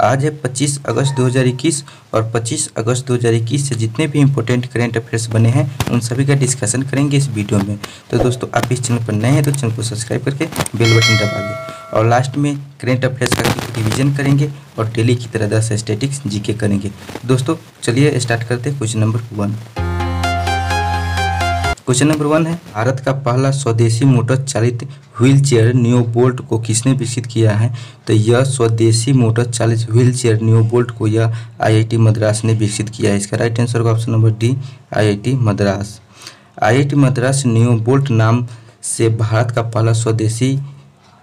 आज है 25 अगस्त 2021 और 25 अगस्त 2021 से जितने भी इम्पोर्टेंट करेंट अफेयर्स बने हैं उन सभी का डिस्कशन करेंगे इस वीडियो में तो दोस्तों आप इस चैनल पर नए हैं तो चैनल को सब्सक्राइब करके बेल बटन दबा दें और लास्ट में करेंट अफेयर्स का रिविजन करेंगे और डेली की तरह दस स्टेटिक्स जीके करेंगे दोस्तों चलिए स्टार्ट करते हैं question number one question number one है भारत का पहला स्वदेशी मोटर चालित व्हील न्यू बोल्ट को किसने विकसित किया है तो यह स्वदेशी मोटर चालित व्हील न्यू बोल्ट को यह आईआईटी मद्रास ने विकसित किया है इसका राइट आंसर होगा option number D IIT Madras IIT Madras NeoBolt नाम से भारत का पहला स्वदेशी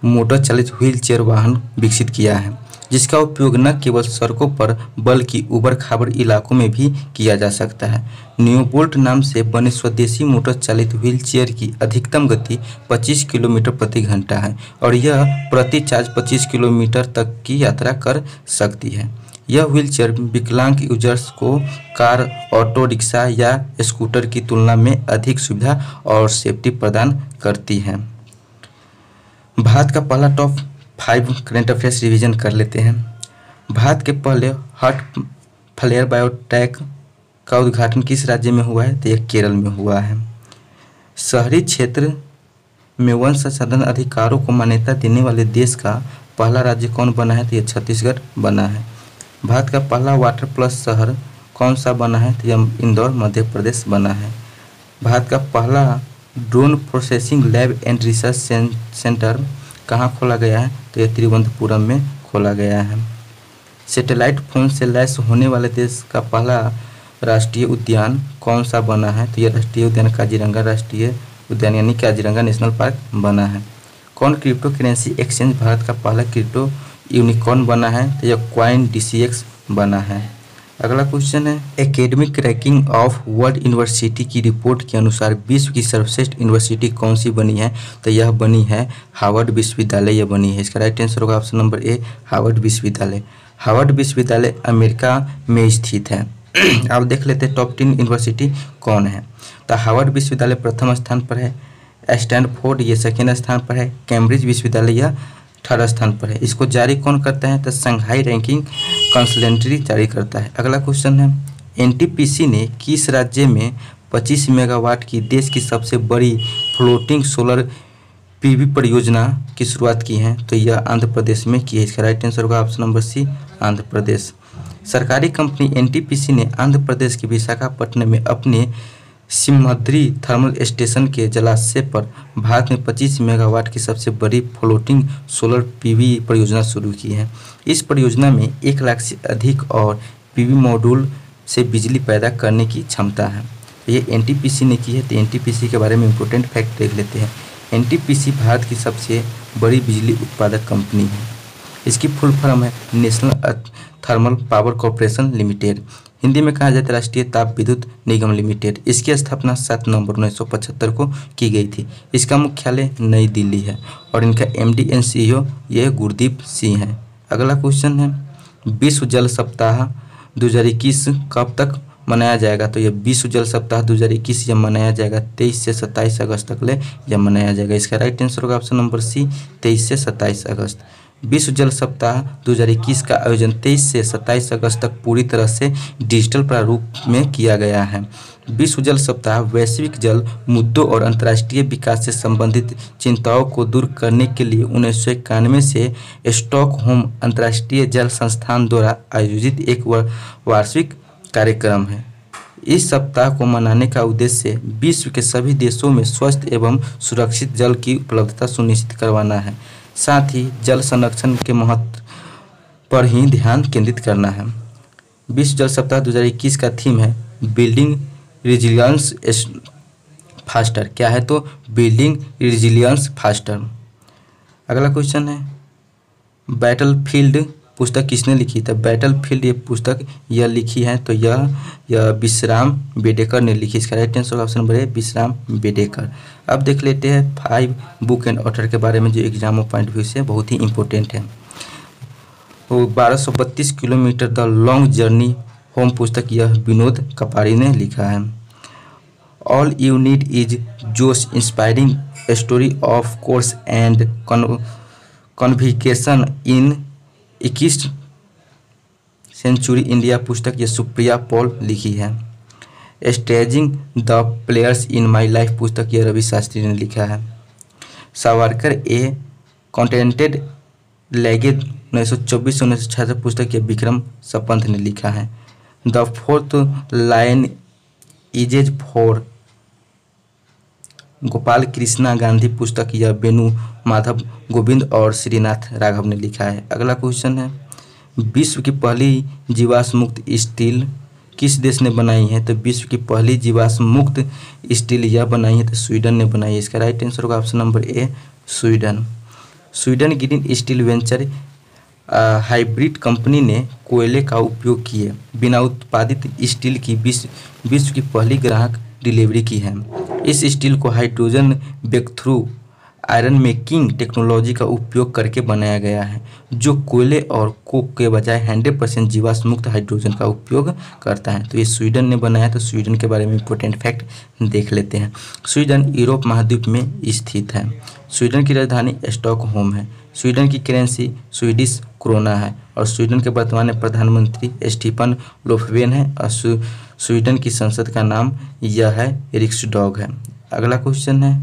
मोटर चालित व्हील चेयर वाहन विकसित किया है जिसका उपयोग न केवल सड़कों पर बल्कि उबर खाबर इलाकों में भी किया जा सकता है न्यूबोल्ट नाम से बने स्वदेशी मोटर चालित व्हीलचेयर की अधिकतम गति 25 किलोमीटर प्रति घंटा है और यह प्रति चार्ज 25 किलोमीटर तक की यात्रा कर सकती है यह व्हीलचेयर विकलांग यूजर्स को कार ऑटो रिक्शा या स्कूटर की तुलना में अधिक सुविधा और सेफ्टी प्रदान करती है भारत का पहला top five current affairs revision कर लेते हैं भारत के पहले हट फ्लेयर बायोटैक का उद्घाटन किस राज्य में हुआ है तो यह केरल में हुआ है शहरी क्षेत्र में वन संसाधन अधिकारों को मान्यता देने वाले देश का पहला राज्य कौन बना है तो यह छत्तीसगढ़ बना है भारत का पहला वाटर प्लस शहर कौन सा बना है तो यह इंदौर मध्य प्रदेश बना है भारत का पहला drone processing lab and research centre कहाँ खोला गया है तो यह त्रिवंतपुरम में खोला गया है सैटेलाइट फोन से लैस होने वाले देश का पहला राष्ट्रीय उद्यान कौन सा बना है तो यह राष्ट्रीय उद्यान काजीरंगा राष्ट्रीय उद्यान यानी काजीरंगा नेशनल पार्क बना है कौन क्रिप्टो करेंसी एक्सचेंज भारत का पहला क्रिप्टो यूनिकॉर्न बना है तो यह क्वाइन डी बना है अगला क्वेश्चन है academic ranking of world university की रिपोर्ट के अनुसार विश्व की सर्वश्रेष्ठ यूनिवर्सिटी कौन सी बनी है तो यह बनी है हार्वर्ड विश्वविद्यालय यह बनी है इसका राइट आंसर होगा ऑप्शन नंबर ए हार्वर्ड विश्वविद्यालय हार्वर्ड विश्वविद्यालय अमेरिका में स्थित है आप देख लेते हैं टॉप टेन यूनिवर्सिटी कौन है तो हार्वर्ड विश्वविद्यालय प्रथम स्थान पर है स्टैंडफोर्ड ये सेकेंड स्थान पर है कैम्ब्रिज विश्वविद्यालय यह थर्ड स्थान पर है इसको जारी कौन करता है तो संघाई रैंकिंग कंसलेंट्री जारी करता है अगला क्वेश्चन है एनटीपीसी ने किस राज्य में 25 मेगावाट की देश की सबसे बड़ी फ्लोटिंग सोलर पीवी परियोजना की शुरुआत की है तो यह आंध्र प्रदेश में की है इसका राइट आंसर होगा option number C Andhra Pradesh सरकारी कंपनी एनटीपीसी ने आंध्र प्रदेश के विशाखापट्टनम में अपने सिम्हद्री थर्मल स्टेशन के जलाशय पर भारत ने 25 मेगावाट की सबसे बड़ी फ्लोटिंग सोलर पीवी परियोजना शुरू की है इस परियोजना में एक लाख से अधिक और पीवी मॉड्यूल से बिजली पैदा करने की क्षमता है ये एनटीपीसी ने की है तो एनटीपीसी के बारे में इम्पोर्टेंट फैक्ट देख लेते हैं एनटीपीसी भारत की सबसे बड़ी बिजली उत्पादक कंपनी है इसकी फुल फॉर्म है National Thermal Power Corporation Limited Hindi में कहा जाता है राष्ट्रीय ताप विद्युत निगम लिमिटेड इसकी स्थापना 7 नवंबर 1975 को की गई थी इसका मुख्यालय नई दिल्ली है और इनका M D and C O ये गुरदीप सिंह हैं अगला क्वेश्चन है विश्व जल सप्ताह दो कब तक मनाया जाएगा तो यह विश्व जल सप्ताह दो हज़ार इक्कीस यह मनाया जाएगा तेईस से सत्ताईस अगस्त तक ले यह मनाया जाएगा इसका राइट आंसर होगा ऑप्शन नंबर सी तेईस से सत्ताईस अगस्त विश्व जल सप्ताह 2021 का आयोजन 23 से 27 अगस्त तक पूरी तरह से डिजिटल प्रारूप में किया गया है विश्व जल सप्ताह वैश्विक जल मुद्दों और अंतर्राष्ट्रीय विकास से संबंधित चिंताओं को दूर करने के लिए उन्नीस सौ से स्टॉक होम अंतर्राष्ट्रीय जल संस्थान द्वारा आयोजित एक वार्षिक कार्यक्रम है इस सप्ताह को मनाने का उद्देश्य विश्व के सभी देशों में स्वस्थ एवं सुरक्षित जल की उपलब्धता सुनिश्चित करवाना है साथ ही जल संरक्षण के महत्व पर ही ध्यान केंद्रित करना है विश्व जल सप्ताह 2021 का थीम है बिल्डिंग रिजिलियंस फास्टर क्या है तो बिल्डिंग रिजिलियंस फास्टर अगला क्वेश्चन है बैटल फील्ड पुस्तक किसने लिखी तो बैटल फील्ड ये पुस्तक यह लिखी है तो यह यह विश्राम बेडेकर ने लिखी इसका राइट आंसर ऑप्शन नंबर है विश्राम बेडेकर अब देख लेते हैं फाइव बुक एंड ऑथर के बारे में जो एग्जाम पॉइंट व्यू से बहुत ही इंपॉर्टेंट है वो तो बारह kilometre the long journey home पुस्तक यह विनोद कपारी ने लिखा है all you need is josh inspiring story of courage and conviction in इक्कीस सेंचुरी इंडिया पुस्तक ये सुप्रिया पॉल लिखी है staging the players in my life पुस्तक ये रवि शास्त्री ने लिखा है सावरकर ए कॉन्टेंटेड लैगेज उन्नीस सौ चौबीस उन्नीस सौ छियासठ पुस्तक ये विक्रम सपंथ ने लिखा है the fourth lion essays for Gopal Krishna Gandhi पुस्तक यह वेणु माधव गोविंद और श्रीनाथ राघव ने लिखा है अगला क्वेश्चन है विश्व की पहली जीवाश्म मुक्त स्टील किस देश ने बनाई है तो विश्व की पहली जीवाश्म मुक्त स्टील यह बनाई है तो स्वीडन ने बनाई है इसका राइट आंसर होगा option number A Sweden Sweden green steel venture hybrid company ने कोयले का उपयोग किए बिना उत्पादित स्टील की विश्व विश्व की पहली ग्राहक डिलीवरी की है इस स्टील को hydrogen breakthrough iron making technology का उपयोग करके बनाया गया है जो कोयले और कोक के बजाय 100 परसेंट जीवाश्म मुक्त हाइड्रोजन का उपयोग करता है तो ये स्वीडन ने बनाया तो स्वीडन के बारे में इंपॉर्टेंट फैक्ट देख लेते हैं स्वीडन यूरोप महाद्वीप में स्थित है स्वीडन की राजधानी स्टॉकहोम है स्वीडन की करेंसी स्वीडिश क्रोना है और स्वीडन के वर्तमान प्रधानमंत्री स्टीफन लोफवेन है और स्वीडन की संसद का नाम यह है डॉग है अगला क्वेश्चन है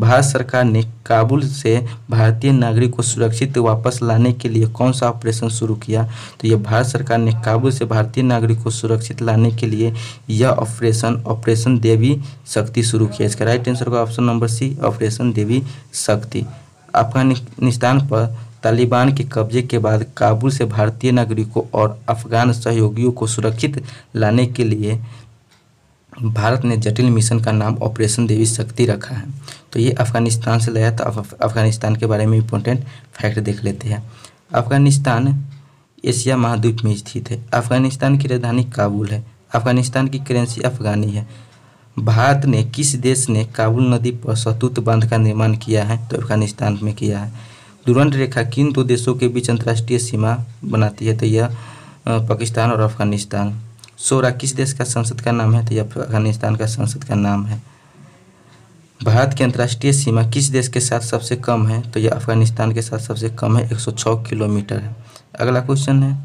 भारत सरकार ने काबुल से भारतीय नागरिक को सुरक्षित वापस लाने के लिए कौन सा ऑपरेशन शुरू किया तो यह भारत सरकार ने काबुल से भारतीय नागरिक को सुरक्षित लाने के लिए यह ऑपरेशन ऑपरेशन देवी शक्ति शुरू किया इसका राइट आंसर होगा option number C operation Devi Shakti Afghanistan पर तालिबान के कब्जे के बाद काबुल से भारतीय नागरिकों और अफगान सहयोगियों को सुरक्षित लाने के लिए भारत ने जटिल मिशन का नाम ऑपरेशन देवी शक्ति रखा है तो ये अफगानिस्तान से लाया तो अफगानिस्तान के बारे में इम्पोर्टेंट फैक्ट देख लेते हैं अफगानिस्तान एशिया महाद्वीप में स्थित है अफगानिस्तान की राजधानी काबुल है अफगानिस्तान की करेंसी अफगानी है भारत ने किस देश ने काबुल नदी पर शहतूत बांध का निर्माण किया है तो अफगानिस्तान में किया है दुरंत रेखा किन दो देशों के बीच अंतर्राष्ट्रीय सीमा बनाती है तो यह पाकिस्तान और अफगानिस्तान सोरा किस देश का संसद का नाम है तो यह अफगानिस्तान का संसद का नाम है भारत की अंतर्राष्ट्रीय सीमा किस देश के साथ सबसे कम है तो यह अफगानिस्तान के साथ सबसे कम है 106 किलोमीटर है अगला क्वेश्चन है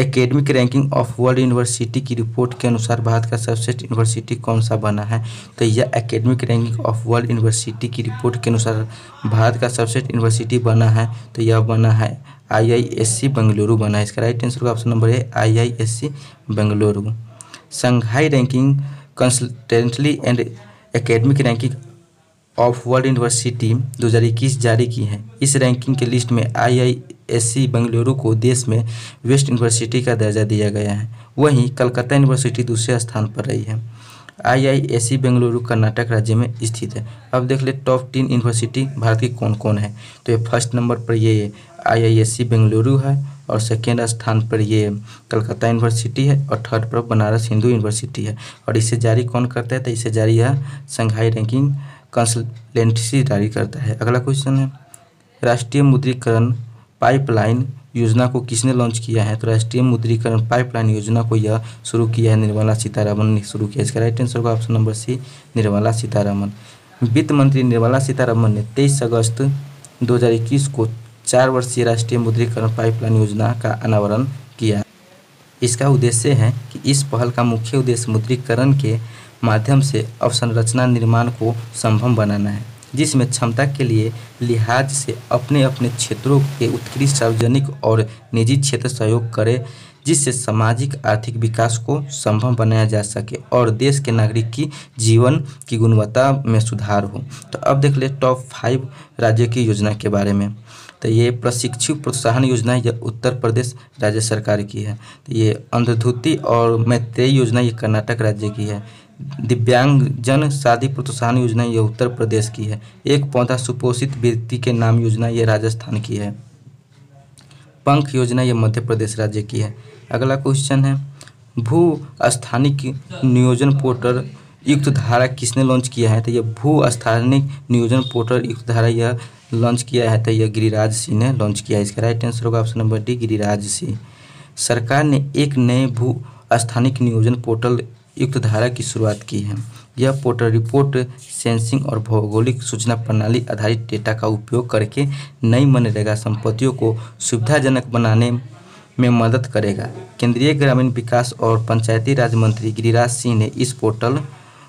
academic ranking of world university की रिपोर्ट के अनुसार भारत का सर्वश्रेष्ठ यूनिवर्सिटी कौन सा बना है तो यह academic ranking of world university की रिपोर्ट के अनुसार भारत का सर्वश्रेष्ठ यूनिवर्सिटी बना है तो यह बना है आईआईएससी बेंगलुरु बना है इसका राइट आंसर होगा ऑप्शन नंबर है IISc Bengaluru Shanghai ranking consultancy and academic ranking of world university दो जारी की है इस रैंकिंग के लिस्ट में आई आई एससी बेंगलुरु को देश में वेस्ट यूनिवर्सिटी का दर्जा दिया गया है वहीं कलकत्ता यूनिवर्सिटी दूसरे स्थान पर रही है I I S C Bengaluru Karnataka राज्य में स्थित है अब देख ले टॉप टेन यूनिवर्सिटी भारत की कौन कौन है तो ये फर्स्ट नंबर पर ये आई आई एस सी बेंगलुरु है और सेकेंड स्थान पर ये कलकत्ता यूनिवर्सिटी है और थर्ड पर बनारस हिंदू यूनिवर्सिटी है और इसे जारी कौन करता है तो इसे जारी यह संघाई रैंकिंग कंसल्टेंसी जारी करता है अगला क्वेश्चन है राष्ट्रीय मुद्रीकरण पाइपलाइन योजना को किसने लॉन्च किया है तो राष्ट्रीय मुद्रीकरण पाइपलाइन योजना को यह शुरू किया है निर्मला सीतारामन ने शुरू किया इसका राइट आंसर होगा option number C Nirmala Sitharaman वित्त मंत्री निर्मला सीतारामन ने तेईस अगस्त 2021 को चार वर्षीय राष्ट्रीय मुद्रीकरण पाइपलाइन योजना का अनावरण किया इसका उद्देश्य है कि इस पहल का मुख्य उद्देश्य मुद्रीकरण के माध्यम से अवसंरचना निर्माण को संभव बनाना है जिसमें क्षमता के लिए लिहाज से अपने अपने क्षेत्रों के उत्कृष्ट सार्वजनिक और निजी क्षेत्र सहयोग करे जिससे सामाजिक आर्थिक विकास को संभव बनाया जा सके और देश के नागरिक की जीवन की गुणवत्ता में सुधार हो तो अब देख ले टॉप फाइव राज्य की योजना के बारे में तो ये प्रशिक्षु प्रोत्साहन योजना यह उत्तर प्रदेश राज्य सरकार की है तो ये अंधधुति और मैत्रेय योजना ये कर्नाटक राज्य की है दिव्यांग जन शादी प्रोत्साहन योजना यह उत्तर प्रदेश की है एक पौधा सुपोषित व्यक्ति के नाम योजना यह राजस्थान की है पंख योजना यह मध्य प्रदेश राज्य की है अगला क्वेश्चन है भू स्थानिक नियोजन पोर्टल युक्त धारा किसने लॉन्च किया है तो यह भू स्थानिक नियोजन पोर्टल युक्त धारा यह लॉन्च किया है तो यह गिरिराज सिंह ने लॉन्च किया है इसका राइट आंसर होगा option number D Giriraj Singh सरकार ने एक नए भू स्थानिक नियोजन पोर्टल युक्त धारा की शुरुआत की है यह पोर्टल रिपोर्ट सेंसिंग और भौगोलिक सूचना प्रणाली आधारित डेटा का उपयोग करके नई मनरेगा संपत्तियों को सुविधाजनक बनाने में मदद करेगा केंद्रीय ग्रामीण विकास और पंचायती राज मंत्री गिरिराज सिंह ने इस पोर्टल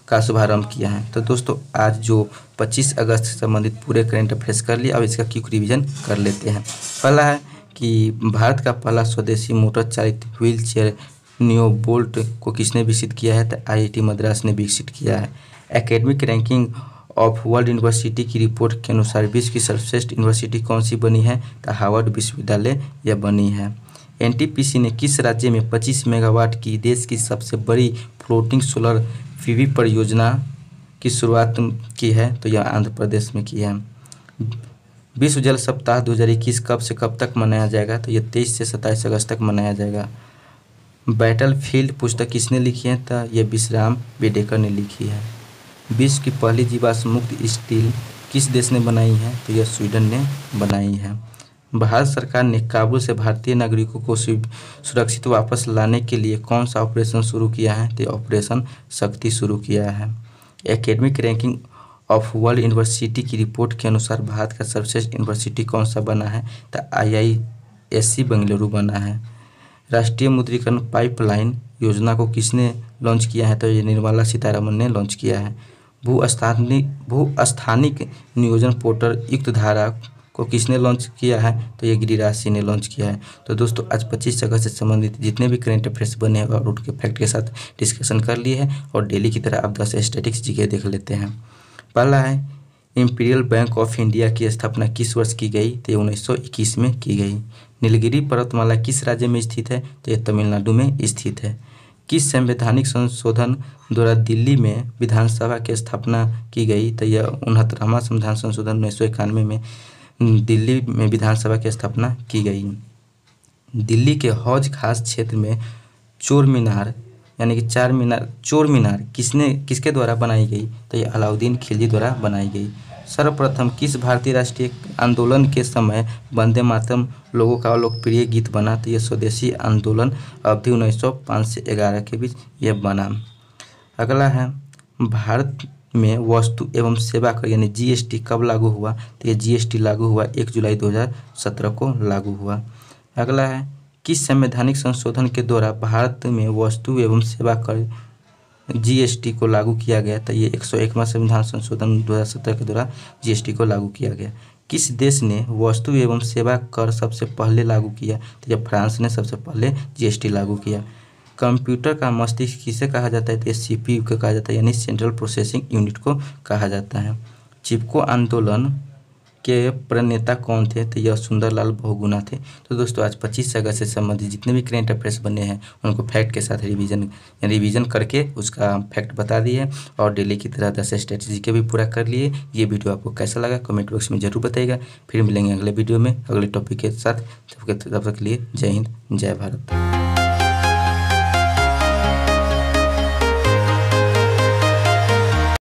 का शुभारंभ किया है तो दोस्तों आज जो 25 अगस्त से संबंधित पूरे करेंट अफेयर्स कर लिया अब इसका क्यूक रिविजन कर लेते हैं पहला है कि भारत का पहला स्वदेशी मोटर चालित व्हील चेयर न्योबोल्ट को किसने विकसित किया है तो आई मद्रास ने विकसित किया है academic ranking of world university की रिपोर्ट के अनुसार विश्व की सर्वश्रेष्ठ यूनिवर्सिटी कौन सी बनी है तो हार्वर्ड विश्वविद्यालय यह बनी है एनटीपीसी ने किस राज्य में 25 मेगावाट की देश की सबसे बड़ी फ्लोटिंग सोलर पीवी परियोजना की शुरुआत की है तो यह आंध्र प्रदेश में की है विश्व जल सप्ताह 2021 कब से कब तक मनाया जाएगा तो यह 23 से 27 अगस्त तक मनाया जाएगा बैटलफील्ड पुस्तक किसने लिखी है तो यह विश्राम बेडेकर ने लिखी है विश्व की पहली जीवाश्म मुक्त स्टील किस देश ने बनाई है तो यह स्वीडन ने बनाई है भारत सरकार ने काबुल से भारतीय नागरिकों को सुरक्षित वापस लाने के लिए कौन सा ऑपरेशन शुरू किया है तो ऑपरेशन शक्ति शुरू किया है academic ranking of world university की रिपोर्ट के अनुसार भारत का सर्वश्रेष्ठ यूनिवर्सिटी कौन सा बना है तो आई आई एस सी बेंगलुरु बना है राष्ट्रीय मुद्रीकरण पाइपलाइन योजना को किसने लॉन्च किया है तो ये निर्मला सीतारमन ने लॉन्च किया है भू स्थानिक भू स्थानिक नियोजन पोर्टल युक्त धारा को किसने लॉन्च किया है तो ये गिरिराज सिंह ने लॉन्च किया है तो दोस्तों आज 25 अगस्त से संबंधित जितने भी करेंट अफेयर्स बने हैं और उनके फैक्ट के साथ डिस्कशन कर लिए हैं और डेली की तरह आप दस स्टेटिक्स जी देख लेते हैं पहला है इम्पीरियल बैंक ऑफ इंडिया की स्थापना किस वर्ष की गई तो उन्नीस में की गई नीलगिरी पर्वतमाला किस राज्य में स्थित है तो यह तमिलनाडु में स्थित है किस संवैधानिक संशोधन द्वारा दिल्ली में विधानसभा की स्थापना की गई तो यह उनहत्तरवा संविधान संशोधन उन्नीस सौ इक्यानवे में दिल्ली में विधानसभा की स्थापना की गई दिल्ली के हौज खास क्षेत्र में चोर मीनार यानी कि चार मीनार चोर मीनार किसने किसके द्वारा बनाई गई तो यह अलाउद्दीन खिलजी द्वारा बनाई गई सर्वप्रथम किस भारतीय राष्ट्रीय आंदोलन के समय वंदे मातम लोगों का लोकप्रिय गीत बना तो यह स्वदेशी आंदोलन अवधि 1905 से 11 के बीच यह बना अगला है भारत में वस्तु एवं सेवा कर यानी जीएसटी कब लागू हुआ तो यह जीएसटी लागू हुआ एक जुलाई 2017 को लागू हुआ अगला है किस संवैधानिक संशोधन के द्वारा भारत में वस्तु एवं सेवा कर जीएसटी को लागू किया गया था ये एक सौ एकवा संविधान संशोधन 2017 के द्वारा जीएसटी को लागू किया गया किस देश ने वस्तु एवं सेवा कर सबसे पहले लागू किया तो ये फ्रांस ने सबसे पहले जीएसटी लागू किया कंप्यूटर का मस्तिष्क किसे कहा जाता है तो ये सी को कहा जाता है यानी सेंट्रल प्रोसेसिंग यूनिट को कहा जाता है चिपको आंदोलन के प्रणेता कौन थे तो यह सुंदरलाल बहुगुना थे तो दोस्तों आज 25 अगस्त से संबंधित जितने भी करेंट अफेयर्स बने हैं उनको फैक्ट के साथ रिवीजन रिवीजन करके उसका फैक्ट बता दिए और डेली की तरह दस स्ट्रेटजी के भी पूरा कर लिए ये वीडियो आपको कैसा लगा कमेंट बॉक्स में जरूर बताइएगा फिर मिलेंगे अगले वीडियो में अगले टॉपिक के साथ तब तक के लिए जय हिंद जय भारत